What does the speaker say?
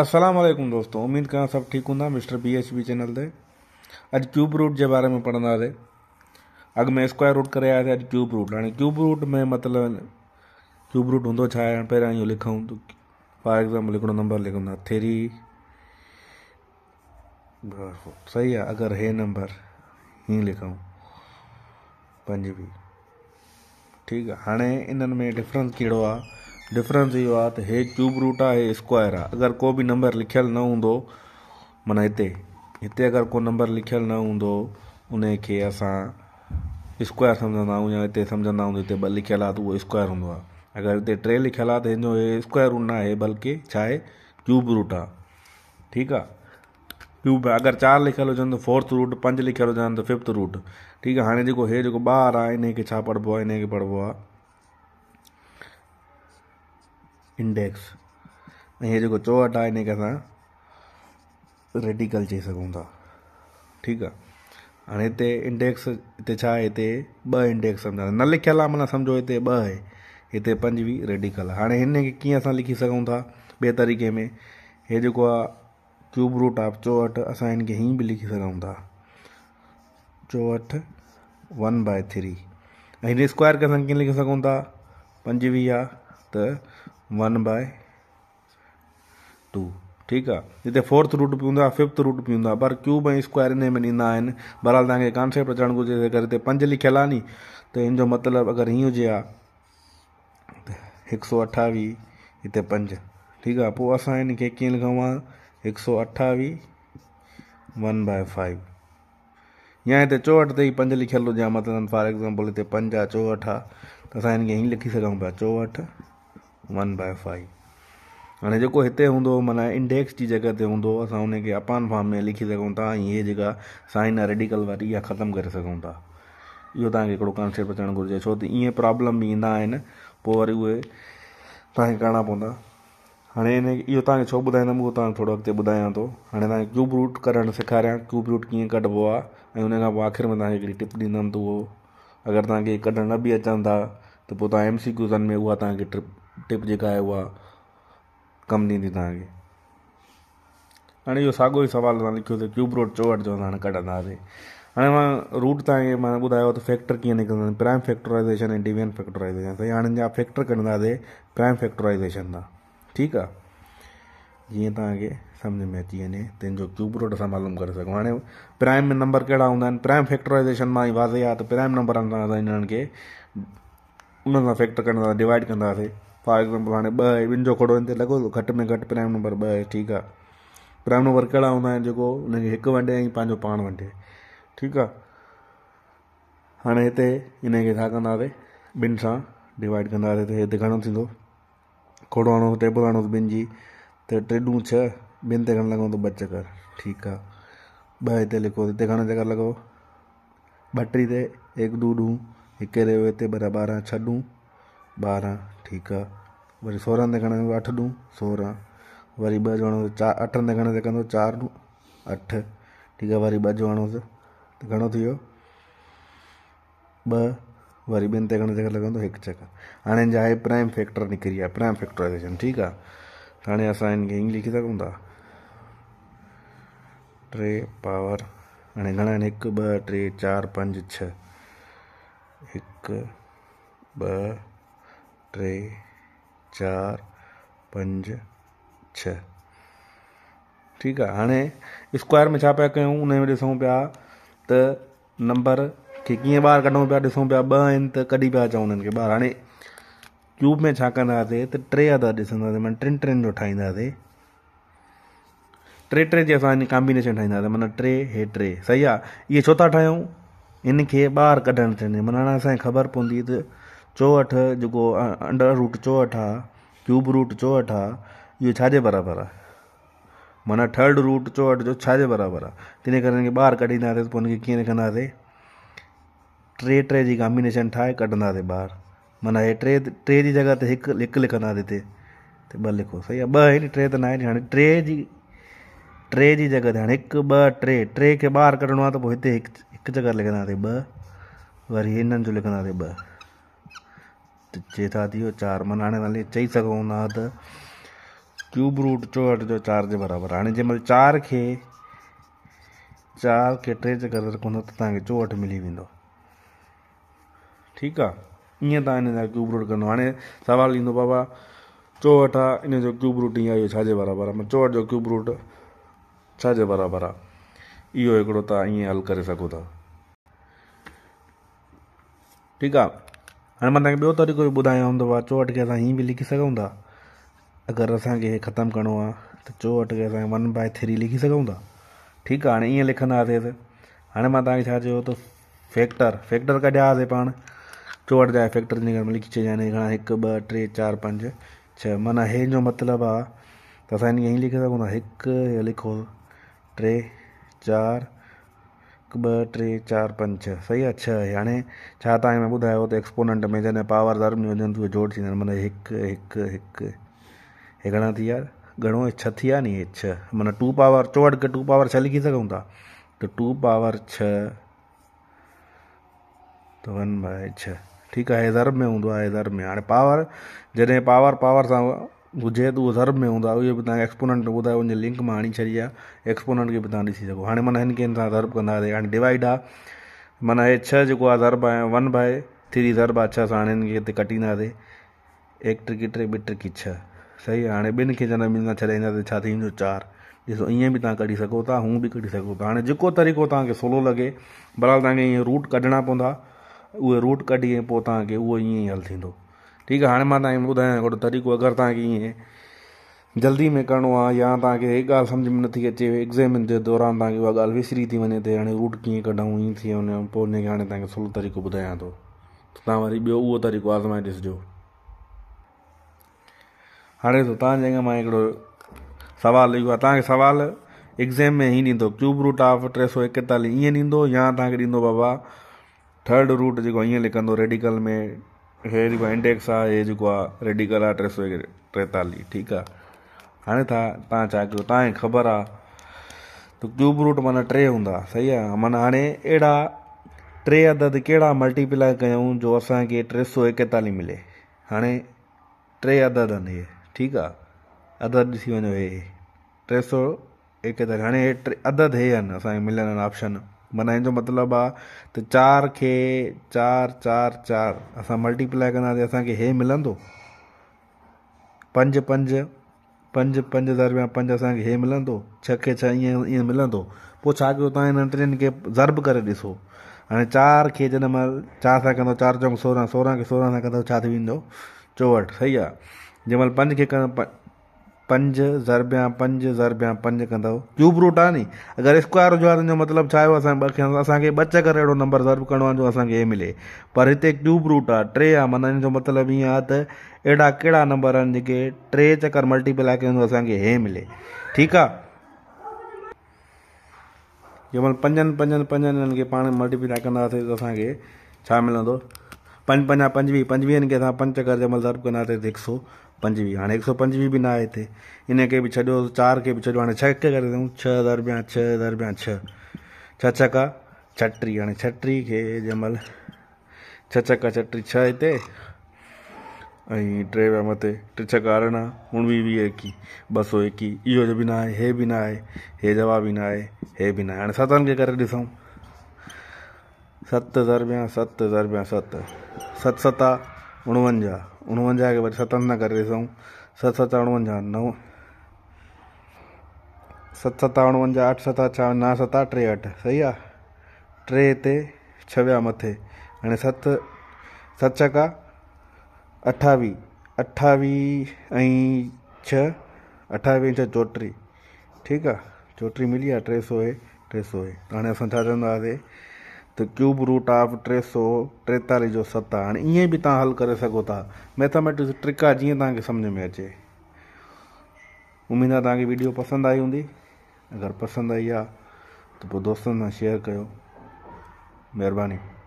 असलम दोस्तों उम्मीद कहाँ सब ठीक हूँ mister B H B channel से अज क्यूब रूट के बारे में पढ़ंदासीं अग में स्क्वायर रूट कर आयासीं अॼु क्यूब रूट हाँ क्यूब रूट में मतलब क्यूब रूट हों छा आहे पहिरियां तो फॉर एग्ज़ाम्पल एक नंबर लिखा थ्री सही है अगर हे नंबर ही लिखूं पंजी ठीक है हाँ इन में डिफरेंस कड़ो आ डिफरेंस इहो आहे त हे क्यूब रूट आहे हे स्क्वायर आहे अगरि को बि नंबर लिखियलु न हूंदो माना हिते हिते अगरि को नंबर लिखियलु न हूंदो उन खे असां स्क्वायर सम्झंदा आहियूं या हिते सम्झंदा आहियूं त हिते ॿ लिखियलु आहे त उहो स्क्वायर हूंदो आहे अगरि हिते टे लिखियलु आहे त हिन जो इहो स्क्वायर रूट न आहे बल्कि छा आहे क्यूब रूट आहे ठीकु आहे क्यूब अगरि चारि लिखियलु हुजनि त फोर्थ रूट पंज लिखियलु हुजनि त फिफ्थ रूट ठीकु आहे हाणे जेको हे जेको ॿारु आहे हिन खे छा पढ़िबो आहे हिन खे पढ़िबो आहे इंडेक्स ऐं इहो जेको चोहठि आहे हिन खे असां रेडिकल चई सघूं था ठीकु आहे हाणे हिते इंडेक्स हिते छा आहे हिते ॿ इंडेक्स सम्झां न लिखियलु आहे माना सम्झो हिते ॿ आहे हिते पंजवीह रेडिकल हाणे हिन कीअं असां लिखी सघूं था ॿिए तरीक़े में हीउ जेको आहे क्यूबरूट आहे चोहठि असां हिन हीअं बि लिखी सघूं था चोहठि वन बाय थ्री ऐं हिन स्क्वायर खे असां कीअं लिखी सघूं था पंजवीह आहे त वन बाय टू ठीक है जिते फोर्थ रूट भी हूंदो फिफ्थ रूट भी हूंदो पर क्यूब ऐं स्क्वायर इन में ॾींदा आहिनि बहरहाल तक कॉन्सेप्ट अचणु घुर्ज त अगरि पंज लिखल आ नी तो इन जो मतलब अगर अगरि हीअं हुजे हा हिकु तो सौ अठावी इतने पंज ठीक है पोइ असां हिन खे कीअं लिखूं हा सौ अठावी वन बाय फाइव या इतने चोहठि से ही पंज लिखल हो हा मतिलबु फॉर एग्ज़ाम्पल इतने पंज आ चोहठि आ तो असां इनके खे लिखी सघूं पिया चोहठि वन बाय फाइव हाणे जेको हिते हूंदो माना इंडेक्स जी जॻह ते हूंदो असां हुन अपान फॉर्म में लिखी सघूं था हीअ जेका साइन आहे रेडिकल वारी इहा ख़तमु करे सघूं था इहो तव्हांखे हिकिड़ो कॉन्सेप्ट अचणु घुरिजे छो त ईअं प्रॉब्लम बि ईंदा आहिनि पोइ वरी उहे तव्हांखे करणा पवंदा हाणे हिन इहो तव्हांखे छो ॿुधाईंदुमि उहो तव्हांखे थोरो अॻिते ॿुधायां थो हाणे तव्हांखे क्यूबरूट करणु सेखारियां क्यूबरूट कीअं कढिबो आहे ऐं हुन पोइ आख़िर में तव्हांखे हिकिड़ी टिप ॾींदुमि त उहो अगरि तव्हांखे कढणु न बि अचनि था त पोइ तव्हां एम सी क्यूज़न में उहा ट्रिप टिप जेका आहे उहा कमु ॾींदी तव्हांखे हाणे इहो साॻियो ई सुवालु असां क्यूब रोड चओ जो असां कढंदासीं हाणे मां रूट तव्हांखे माना ॿुधायो त फैक्टर कीअं निकिरंदो प्राइम फैक्टोराइज़ेशन ऐं डिवीन फैक्टोराइज़ेशन जा फैक्टर कंदासीं प्राइम फैक्टोराइज़ेशन तां ठीकु आहे जीअं तव्हांखे समुझ में अची वञे तंहिंजो रोड असां मालूम करे सघूं हाणे प्राइम में नंबर कहिड़ा हूंदा आहिनि प्राइम फैक्टोराइज़ेशन मां ई वाज़े आहे त प्राइम नंबर हिननि खे उन सां फैक्टर कढंदासीं डिवाइड कंदासीं फॉर एक्ज़ाम्पल हाणे ॿ ऐं ॿिनि जो खोड़ो हिन ते लॻो थो घटि में घटि प्राइम नंबर ॿ आहे ठीकु आहे प्राइम नंबर कहिड़ा हूंदा आहिनि जेको हुनखे हिकु वंडे ऐं पंहिंजो पाण वंडे ठीकु आहे हाणे हिते हिन खे छा कंदासीं ॿिनि सां डिवाइड कंदासीं त हिते घणो थींदो खोड़ो आणो टेबल आणो ॿिनि जी त टे ॾूं छह ॿिनि ते घणो लॻो त ॿ चकर ठीकु आहे ॿ हिते लिखो हिते घणो चकर लॻो ॿटी ते हिकु डूं ॾूं हिकु रे हिते ॿ ॿारहं छह ॾूं ॿारहं ठीकु आहे वरी सोरहं ते खणंदो अठ ॾूं सोरहं वरी ॿ चार चा अठनि ते खणे त कंदो चारि ॾूं अठ ठीकु आहे वरी ॿ जोड़ोसि त घणो थी वियो ॿ वरी ॿिनि ते घणे चकर लॻंदो हिकु चकर हाणे जा आहे प्राइम फैक्टर निकिरी विया प्राइम फैक्टराइज़ेशन ठीकु आहे त हाणे असां हिन खे लिखी सघूं था टे पावर हाणे घणा आहिनि हिकु ॿ टे चारि पंज छह हिकु ॿ टे चार पंज छह ठीकु आहे हाणे स्क्वायर में छा पिया कयूं उन में ॾिसूं पिया त नंबर खे कीअं ॿाहिरि कढूं पिया ॾिसूं पिया ॿ आहिनि त कॾहिं पिया अचूं हुननि खे ॿार हाणे क्यूब में छा कंदा हुआसीं त टे हज़ार ॾिसंदासीं माना टिनि टिनि जो ठाहींदासीं टे टे ते असां कॉम्बिनेशन ठाहींदासीं माना टे हे टे सही आहे इहे छो था ठाहियूं हिन खे ॿाहिरि कढणु चाहिजे माना हाणे असांखे ख़बर पवंदी त चौहठ जो अंडर रूट चौहठ आ क्यूब रूट चौहठ आ ये छाजे बराबर आ माना थर्ड रूट चौहठ जो छाजे बराबर आ इन करे हिनखे ॿाहिरि कढींदासीं तो हिनखे कीअं लिखंदासीं टे टे की कॉम्बिनेशन ठाहे कढंदासीं बार माना ये टे टे की जगह ते एक हिकु लिखा हिते त ॿ लिखो सही है बी टे तो ना हाँ टे टे की जगह हाँ एक ब टे टे के बार कटो आहे त पोइ एक जगह लिखा जॻह लिखंदासीं वरी हिननि जो लिखंदासीं ॿ त चए था थी चार माना हाणे तव्हांखे चई सघूं था क्यूब रूट चोहठि जो चारि जे बराबरि आहे हाणे जंहिं चार के खे चारि टे जे कलर कोन त मिली वेंदो ठीकु आहे ईअं तव्हां हिनजा क्यूबरूट कंदव हाणे सुवालु बाबा चोहठि आहे इन जो क्यूबरूट इअं आहे इहो छाजे बराबरि आहे जो क्यूबरूट छाजे बराबरि बराबर इहो एक हल करे सकूँ था ठीक है हाणे मां तव्हांखे ॿियो तरीक़ो बि ॿुधायो हूंदो आहे चोहठि खे असां हीअं बि लिखी सघूं था अगरि असांखे इहे ख़तमु करिणो आहे त चोहठि खे असां वन बाए थ्री लिखी सघूं था ठीकु आहे हाणे ईअं लिखंदासीं हाणे मां तव्हांखे छा चयो त फैक्टर फैक्टर कढियासीं पाण चोहठि जा फैक्टर जे करे लिखी छॾिया हिन खां हिकु ॿ टे चारि पंज छह माना हिन जो मतिलबु आहे त असां हिन खे हीअं लिखी सघूं था हिकु हीअ लिखोसि टे चारि ॿ टे चार पंज छह सही आहे छह आहे हाणे छा तव्हां में ॿुधायो त एक्सपोनेंट में जॾहिं पावर धर्मियूं हुजनि त उहे जोड़ थींदा आहिनि माना हिकु हिकु हिकु हे घणा थी विया घणो छह थी विया नी छह माना टू पावर चो अटके टू पावर छह लिखी सघूं था त टू पावर छह त वन बाए छह ठीकु आहे हे ज़र्ब में हूंदो तो आहे हे ज़र्ब में हाणे पावर जॾहिं पावर पावर सां हुजे त उहो ज़र्ब में हूंदा उहे बि तव्हां एक्सपोनेंट ॿुधायो हुनजे लिंक मां आणी छॾी आहे एक्सपोनेंट खे बि तव्हां ॾिसी सघो हाणे माना हिनखे हिन सां ज़र्ब कंदासीं हाणे डिवाइड आहे माना ही छह जेको आहे ज़र्ब आहे वन बाए थ्री ज़र्ब आहे छह असां हाणे हिन खे हिते कटींदासीं एक ट्रिकी टे ॿी ट्रिकी छह सही आहे हाणे ॿिनि खे जॾहिं छॾाईंदासीं छा थींदो चार ॾिसो इएं बि तव्हां कढी सघो था हू बि कढी सघो था हाणे जेको तरीक़ो तव्हांखे स्लो लॻे बरहाल तव्हांखे रूट कढणा पवंदा उहे रूट कढी पोइ तव्हांखे उहो ईअं ई हल थींदो ठीकु आहे हाणे मां तव्हांखे ॿुधायां हिकिड़ो तरीक़ो अगरि तव्हांखे ईअं जल्दी में करिणो आहे या तव्हांखे हे ॻाल्हि सम्झ में नथी अचे एग्ज़ामिन जे दौरान तव्हांखे उहा ॻाल्हि विसरी थी वञे त हाणे रूट कीअं कढूं ईअं थी वञे पोइ हुनखे हाणे तव्हांखे सुठो तरीक़ो ॿुधायां थो त तव्हां वरी ॿियो उहो तरीक़ो आज़माए ॾिसिजो हाणे ॾिसो तव्हांजे अॻियां मां हिकिड़ो सुवालु इहो आहे तव्हांखे सुवाल एग्ज़ाम में ई ॾींदो क्यूब रूट ऑफ टे सौ एकतालीह ईअं ॾींदो या तव्हांखे ॾींदो बाबा थर्ड रूट जेको ईअं लिखंदो रेडिकल में हे जेको इंडेक्स आहे हे जेको आहे रेडीकल आहे टे सौ टेतालीह ठीकु आहे हाणे था तव्हां छा कयो तव्हांखे ख़बर आहे त क्यूब रूट माना टे हूंदा सही आहे माना हाणे अहिड़ा टे अदद कहिड़ा मल्टीप्लाई कयूं जो असांखे टे सौ एकतालीह मिले हाणे टे अदद आहिनि इहे ठीकु आहे अदद ॾिसी वञो हे टे सौ एकतालीह हाणे इहे टे अदद हे आहिनि असांखे मिलियल आहिनि ऑप्शन माना हिन जो मतिलबु आहे त चार खे चार चार चार असां मल्टीप्लाई कंदासीं असांखे हे मिलंदो पंज पंज पंज पंज रुपया पंज असांखे हे मिलंदो छह खे छह ईअं ईअं मिलंदो पोइ छा कयो तव्हां हिननि टिनि खे ज़र्ब करे ॾिसो हाणे चार खे जॾहिं महिल चार सां कंदो चार चंङो सोरहं सोरहं खे सोरहं सां कंदो छा थी वेंदो चोहठि सही आहे जंहिं महिल पंज खे कंदा पंज ज़रबिया पंज ज़रबिया पंज कंदव क्यूब रूट आहे नी अगरि स्क्वायर हुजे त मतिलबु छा आहे असांखे ॿ असांखे ॿ चकर अहिड़ो नंबर ज़र्व करिणो आहे जो असांखे हे मिले पर हिते क्यूब रूट आहे टे आहे माना हिन जो मतिलबु ईअं आहे त अहिड़ा कहिड़ा नंबर आहिनि जेके टे चकर मल्टीप्लाए कयूं असांखे हीअ मिले ठीकु आहे जंहिं महिल पंजनि पंजनि पंजनि खे पाण मल्टीप्लाए कंदासीं त असांखे छा मिलंदो पंज पंजा पंजवीह पंजवीहनि खे असां पंज चकर जंहिंमहिल ज़रब कंदासीं त हिकु सौ पंजवीह हाणे हिकु सौ पंजवीह बि न आहे हिते इन खे बि छॾियो चारि खे बि छॾियो हाणे छह खे करे ॾियूं छह हज़ार रुपिया छह हज़ार रुपिया छह छह छका छटीह हाणे छटीह खे जमल छह छका छटीह छह हिते ऐं टे विया मथे टे छका अरिड़हं उणिवीह वीह एकवीह ॿ सौ एकवीह इहो जो बि न आहे हे बि न आहे हे जवाब बि न आहे हे बि न आहे हाणे सतनि खे करे ॾिसूं सत हज़ार रुपिया सत हज़ार रुपिया सत सत सता उणवंजाहु उणवंजाह खे वरी सतनि सां करे ॾिसूं सत सता उणवंजाह नव सत सता उणवंजाह अठ सता छा न सता अठ सही आहे टे हिते छविया मथे हाणे सत सत छका अठावीह अठावीह ऐं छह अठावीह छह चोटीह ठीकु आहे चोटीह मिली आहे टे सौ टे सौ हाणे असां छा चवंदासीं त क्यूब रूट ऑफ टे सौ टेतालीह जो सत आहे हाणे ईअं बि तव्हां हल करे सघो था मैथामैटिक्स ट्रिक आहे जीअं तव्हांखे सम्झ में अचे उमेदु आहे तव्हांखे वीडियो पसंदि आई हूंदी अगरि पसंदि आई आहे त पोइ दोस्तनि सां शेयर कयो महिरबानी